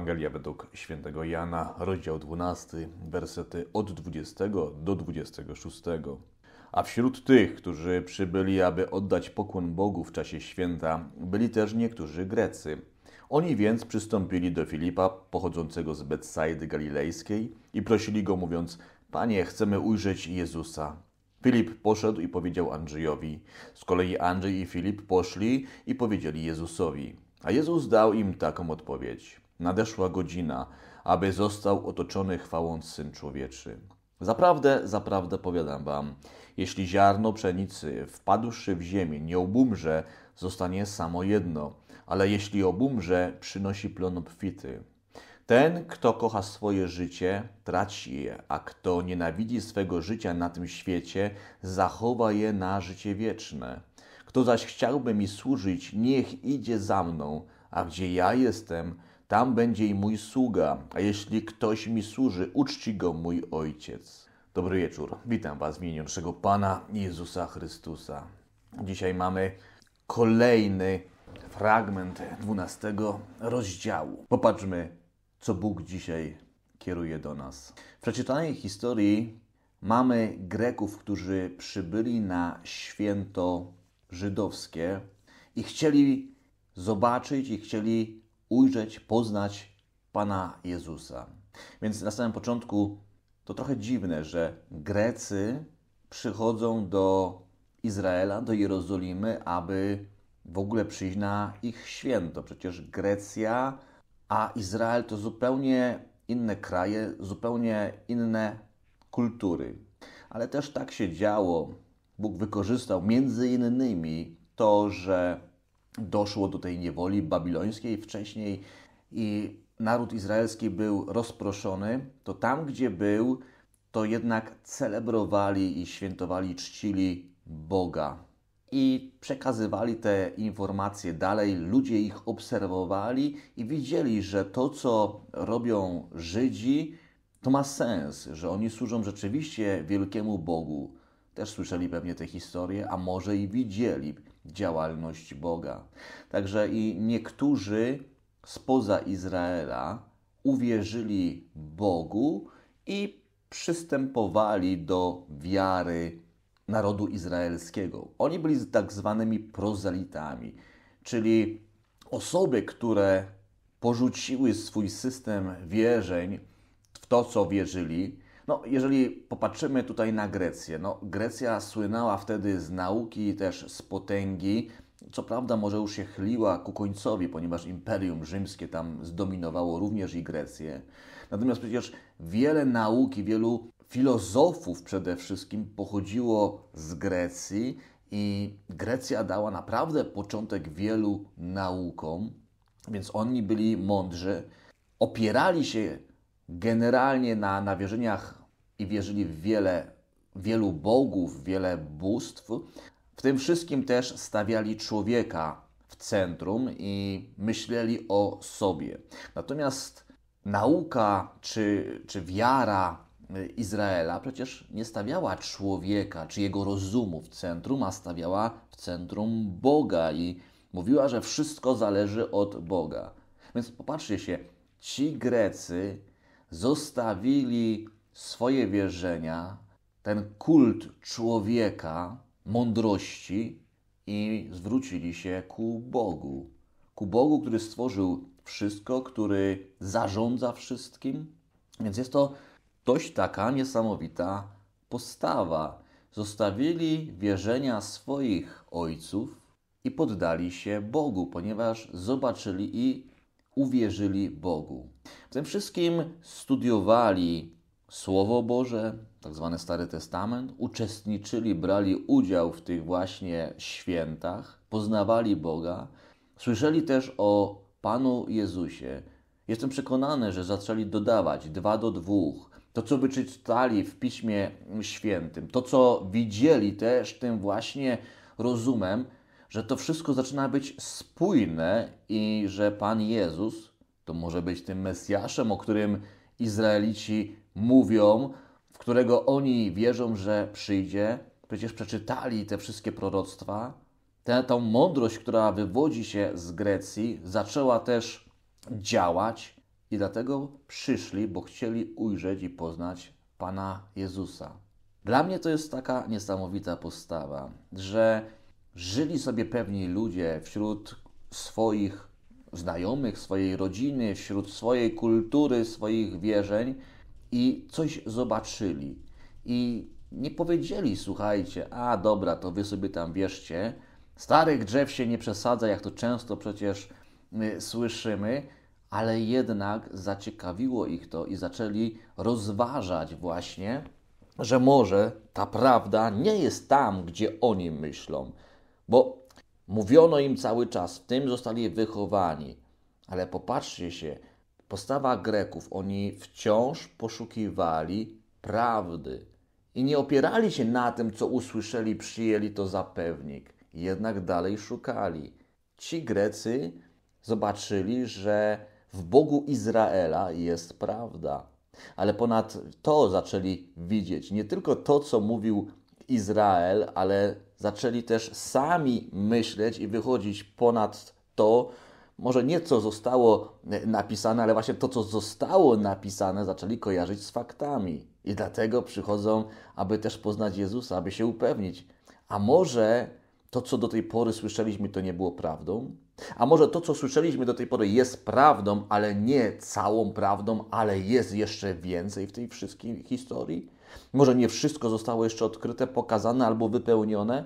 Ewangelia według świętego Jana, rozdział 12, wersety od 20 do 26. A wśród tych, którzy przybyli, aby oddać pokłon Bogu w czasie święta, byli też niektórzy Grecy. Oni więc przystąpili do Filipa, pochodzącego z Betsaidy Galilejskiej, i prosili go, mówiąc: Panie, chcemy ujrzeć Jezusa. Filip poszedł i powiedział Andrzejowi. Z kolei Andrzej i Filip poszli i powiedzieli Jezusowi. A Jezus dał im taką odpowiedź: Nadeszła godzina, aby został otoczony chwałą Syn Człowieczy. Zaprawdę, zaprawdę powiadam wam, jeśli ziarno pszenicy, wpadłszy w ziemię, nie obumrze, zostanie samo jedno, ale jeśli obumrze, przynosi plon obfity. Ten, kto kocha swoje życie, traci je, a kto nienawidzi swego życia na tym świecie, zachowa je na życie wieczne. Kto zaś chciałby mi służyć, niech idzie za mną, a gdzie ja jestem, tam będzie i mój sługa, a jeśli ktoś mi służy, uczci go mój ojciec. Dobry wieczór, witam Was w imieniu naszego Pana Jezusa Chrystusa. Dzisiaj mamy kolejny fragment 12 rozdziału. Popatrzmy, co Bóg dzisiaj kieruje do nas. W przeczytanej historii mamy Greków, którzy przybyli na święto żydowskie i chcieli zobaczyć i chcieli ujrzeć, poznać Pana Jezusa. Więc na samym początku to trochę dziwne, że Grecy przychodzą do Izraela, do Jerozolimy, aby w ogóle przyjść na ich święto. Przecież Grecja, a Izrael to zupełnie inne kraje, zupełnie inne kultury. Ale też tak się działo. Bóg wykorzystał między innymi to, że doszło do tej niewoli babilońskiej wcześniej i naród izraelski był rozproszony, to tam, gdzie był, to jednak celebrowali i świętowali, czcili Boga. I przekazywali te informacje dalej, ludzie ich obserwowali i widzieli, że to, co robią Żydzi, to ma sens, że oni służą rzeczywiście wielkiemu Bogu. Też słyszeli pewnie te historie, a może i widzieli działalność Boga. Także i niektórzy spoza Izraela uwierzyli Bogu i przystępowali do wiary narodu izraelskiego. Oni byli tak zwanymi prozelitami, czyli osoby, które porzuciły swój system wierzeń w to, co wierzyli, no, jeżeli popatrzymy tutaj na Grecję, no, Grecja słynęła wtedy z nauki, też z potęgi. Co prawda, może już się chyliła ku końcowi, ponieważ Imperium Rzymskie tam zdominowało również i Grecję. Natomiast przecież wiele nauki, wielu filozofów przede wszystkim pochodziło z Grecji i Grecja dała naprawdę początek wielu naukom, więc oni byli mądrzy, opierali się generalnie na, nawierzeniach i wierzyli w wiele, wielu bogów, wiele bóstw. W tym wszystkim też stawiali człowieka w centrum i myśleli o sobie. Natomiast nauka czy, czy wiara Izraela przecież nie stawiała człowieka czy jego rozumu w centrum, a stawiała w centrum Boga i mówiła, że wszystko zależy od Boga. Więc popatrzcie się, ci Grecy zostawili swoje wierzenia, ten kult człowieka, mądrości i zwrócili się ku Bogu. Ku Bogu, który stworzył wszystko, który zarządza wszystkim. Więc jest to dość taka niesamowita postawa. Zostawili wierzenia swoich ojców i poddali się Bogu, ponieważ zobaczyli i uwierzyli Bogu. W tym wszystkim studiowali Słowo Boże, tak zwany Stary Testament, uczestniczyli, brali udział w tych właśnie świętach, poznawali Boga, słyszeli też o Panu Jezusie. Jestem przekonany, że zaczęli dodawać dwa do dwóch. To, co wyczytali w Piśmie Świętym, to, co widzieli też tym właśnie rozumem, że to wszystko zaczyna być spójne i że Pan Jezus to może być tym Mesjaszem, o którym Izraelici mówią, w którego oni wierzą, że przyjdzie. Przecież przeczytali te wszystkie proroctwa. Tę, tą mądrość, która wywodzi się z Grecji, zaczęła też działać i dlatego przyszli, bo chcieli ujrzeć i poznać Pana Jezusa. Dla mnie to jest taka niesamowita postawa, że żyli sobie pewni ludzie wśród swoich znajomych, swojej rodziny, wśród swojej kultury, swoich wierzeń, i coś zobaczyli. I nie powiedzieli, słuchajcie, a dobra, to wy sobie tam wierzcie. Starych drzew się nie przesadza, jak to często przecież y, słyszymy, ale jednak zaciekawiło ich to i zaczęli rozważać właśnie, że może ta prawda nie jest tam, gdzie oni myślą, bo mówiono im cały czas, w tym zostali wychowani. Ale popatrzcie się, Postawa Greków, oni wciąż poszukiwali prawdy i nie opierali się na tym, co usłyszeli, przyjęli to za pewnik, jednak dalej szukali. Ci Grecy zobaczyli, że w Bogu Izraela jest prawda. Ale ponad to zaczęli widzieć nie tylko to, co mówił Izrael, ale zaczęli też sami myśleć i wychodzić ponad to, może nie co zostało e, napisane, ale właśnie to, co zostało napisane, zaczęli kojarzyć z faktami. I dlatego przychodzą, aby też poznać Jezusa, aby się upewnić. A może to, co do tej pory słyszeliśmy, to nie było prawdą? A może to, co słyszeliśmy do tej pory, jest prawdą, ale nie całą prawdą, ale jest jeszcze więcej w tej wszystkiej historii? Może nie wszystko zostało jeszcze odkryte, pokazane albo wypełnione?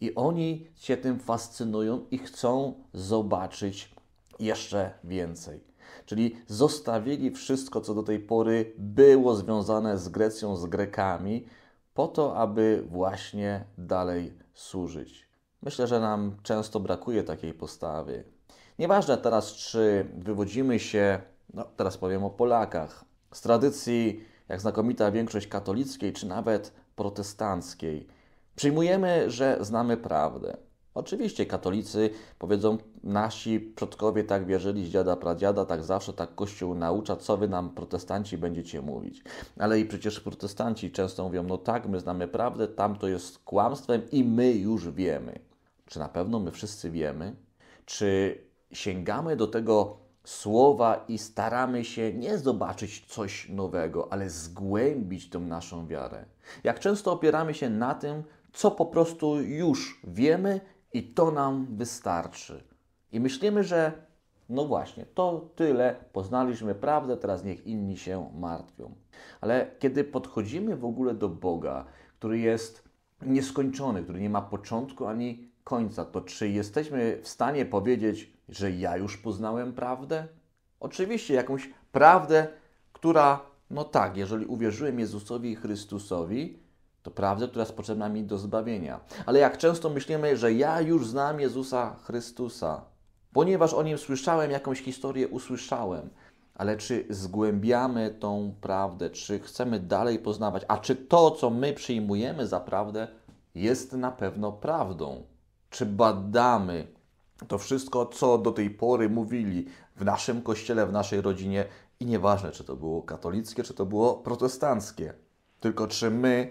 I oni się tym fascynują i chcą zobaczyć jeszcze więcej. Czyli zostawili wszystko, co do tej pory było związane z Grecją, z Grekami, po to, aby właśnie dalej służyć. Myślę, że nam często brakuje takiej postawy. Nieważne teraz, czy wywodzimy się, no teraz powiem o Polakach, z tradycji, jak znakomita większość katolickiej, czy nawet protestanckiej. Przyjmujemy, że znamy prawdę. Oczywiście katolicy powiedzą, nasi przodkowie tak wierzyli z dziada pradziada, tak zawsze, tak Kościół naucza, co wy nam protestanci będziecie mówić. Ale i przecież protestanci często mówią, no tak, my znamy prawdę, tamto jest kłamstwem i my już wiemy. Czy na pewno my wszyscy wiemy? Czy sięgamy do tego słowa i staramy się nie zobaczyć coś nowego, ale zgłębić tą naszą wiarę? Jak często opieramy się na tym, co po prostu już wiemy i to nam wystarczy. I myślimy, że no właśnie, to tyle, poznaliśmy prawdę, teraz niech inni się martwią. Ale kiedy podchodzimy w ogóle do Boga, który jest nieskończony, który nie ma początku ani końca, to czy jesteśmy w stanie powiedzieć, że ja już poznałem prawdę? Oczywiście jakąś prawdę, która, no tak, jeżeli uwierzyłem Jezusowi i Chrystusowi, to prawda, która jest potrzebna mi do zbawienia. Ale jak często myślimy, że ja już znam Jezusa Chrystusa, ponieważ o nim słyszałem, jakąś historię usłyszałem. Ale czy zgłębiamy tą prawdę, czy chcemy dalej poznawać, a czy to, co my przyjmujemy za prawdę, jest na pewno prawdą? Czy badamy to wszystko, co do tej pory mówili w naszym kościele, w naszej rodzinie, i nieważne, czy to było katolickie, czy to było protestanckie, tylko czy my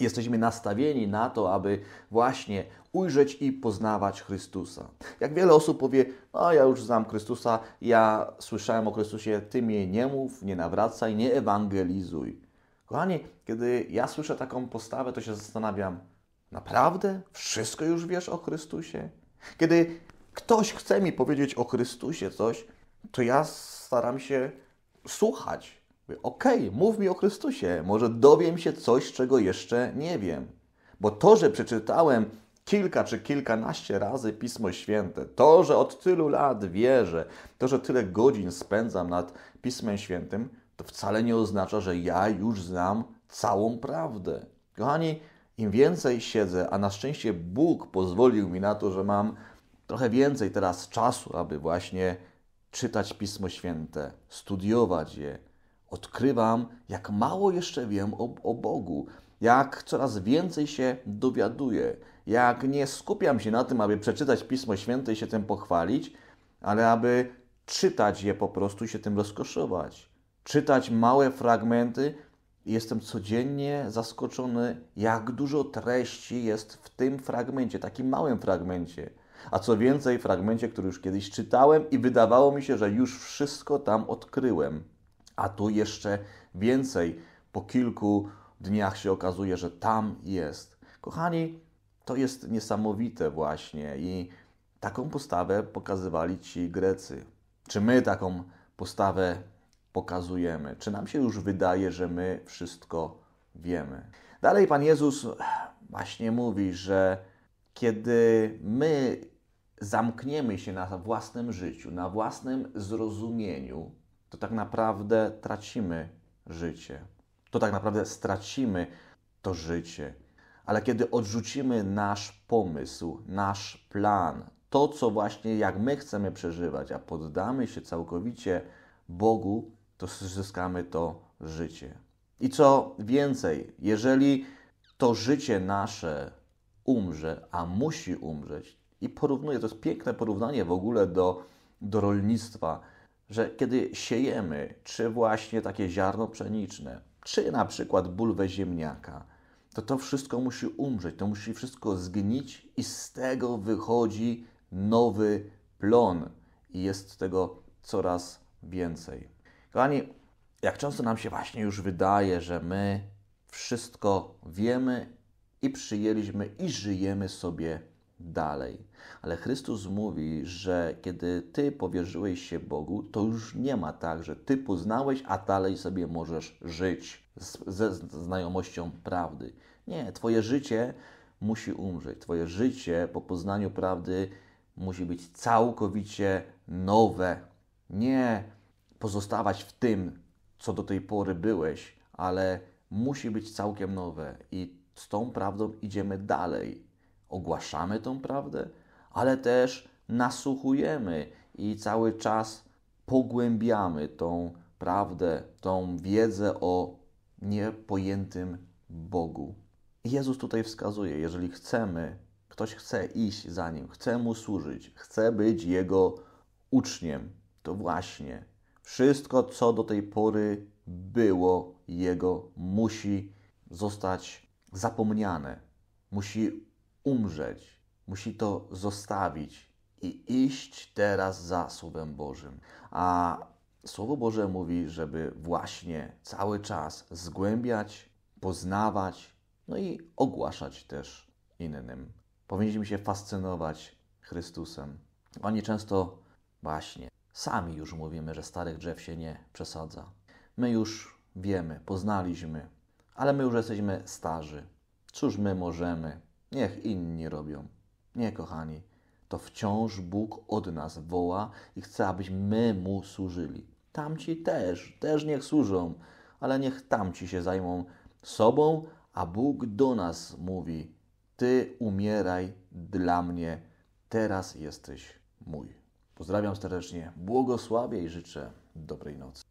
jesteśmy nastawieni na to, aby właśnie ujrzeć i poznawać Chrystusa. Jak wiele osób powie, no ja już znam Chrystusa, ja słyszałem o Chrystusie, ty mnie nie mów, nie nawracaj, nie ewangelizuj. Kochani, kiedy ja słyszę taką postawę, to się zastanawiam, naprawdę? Wszystko już wiesz o Chrystusie? Kiedy ktoś chce mi powiedzieć o Chrystusie coś, to ja staram się słuchać, Okej, okay, mów mi o Chrystusie, może dowiem się coś, czego jeszcze nie wiem. Bo to, że przeczytałem kilka czy kilkanaście razy Pismo Święte, to, że od tylu lat wierzę, to, że tyle godzin spędzam nad Pismem Świętym, to wcale nie oznacza, że ja już znam całą prawdę. Kochani, im więcej siedzę, a na szczęście Bóg pozwolił mi na to, że mam trochę więcej teraz czasu, aby właśnie czytać Pismo Święte, studiować je, odkrywam, jak mało jeszcze wiem o, o Bogu, jak coraz więcej się dowiaduję, jak nie skupiam się na tym, aby przeczytać Pismo Święte i się tym pochwalić, ale aby czytać je po prostu i się tym rozkoszować. Czytać małe fragmenty i jestem codziennie zaskoczony, jak dużo treści jest w tym fragmencie, takim małym fragmencie. A co więcej, fragmencie, który już kiedyś czytałem i wydawało mi się, że już wszystko tam odkryłem a tu jeszcze więcej. Po kilku dniach się okazuje, że tam jest. Kochani, to jest niesamowite właśnie i taką postawę pokazywali ci Grecy. Czy my taką postawę pokazujemy? Czy nam się już wydaje, że my wszystko wiemy? Dalej Pan Jezus właśnie mówi, że kiedy my zamkniemy się na własnym życiu, na własnym zrozumieniu, to tak naprawdę tracimy życie. To tak naprawdę stracimy to życie. Ale kiedy odrzucimy nasz pomysł, nasz plan, to co właśnie jak my chcemy przeżywać, a poddamy się całkowicie Bogu, to zyskamy to życie. I co więcej, jeżeli to życie nasze umrze, a musi umrzeć, i porównuję, to jest piękne porównanie w ogóle do, do rolnictwa, że kiedy siejemy, czy właśnie takie ziarno pszeniczne, czy na przykład bulwę ziemniaka, to to wszystko musi umrzeć, to musi wszystko zgnić i z tego wychodzi nowy plon i jest tego coraz więcej. Kochani, jak często nam się właśnie już wydaje, że my wszystko wiemy i przyjęliśmy i żyjemy sobie dalej. Ale Chrystus mówi, że kiedy ty powierzyłeś się Bogu, to już nie ma tak, że ty poznałeś, a dalej sobie możesz żyć ze znajomością prawdy. Nie, twoje życie musi umrzeć. Twoje życie po poznaniu prawdy musi być całkowicie nowe. Nie pozostawać w tym, co do tej pory byłeś, ale musi być całkiem nowe i z tą prawdą idziemy dalej ogłaszamy tą prawdę, ale też nasłuchujemy i cały czas pogłębiamy tą prawdę, tą wiedzę o niepojętym Bogu. Jezus tutaj wskazuje, jeżeli chcemy, ktoś chce iść za nim, chce mu służyć, chce być jego uczniem, to właśnie wszystko, co do tej pory było jego, musi zostać zapomniane, musi umrzeć, musi to zostawić i iść teraz za Słowem Bożym. A Słowo Boże mówi, żeby właśnie cały czas zgłębiać, poznawać, no i ogłaszać też innym. Powinniśmy się fascynować Chrystusem. A nie często właśnie sami już mówimy, że starych drzew się nie przesadza. My już wiemy, poznaliśmy, ale my już jesteśmy starzy. Cóż my możemy? Niech inni robią. Nie, kochani, to wciąż Bóg od nas woła i chce, abyśmy my Mu służyli. Tamci też, też niech służą, ale niech tamci się zajmą sobą, a Bóg do nas mówi: Ty umieraj dla mnie, teraz jesteś mój. Pozdrawiam serdecznie, błogosławię i życzę dobrej nocy.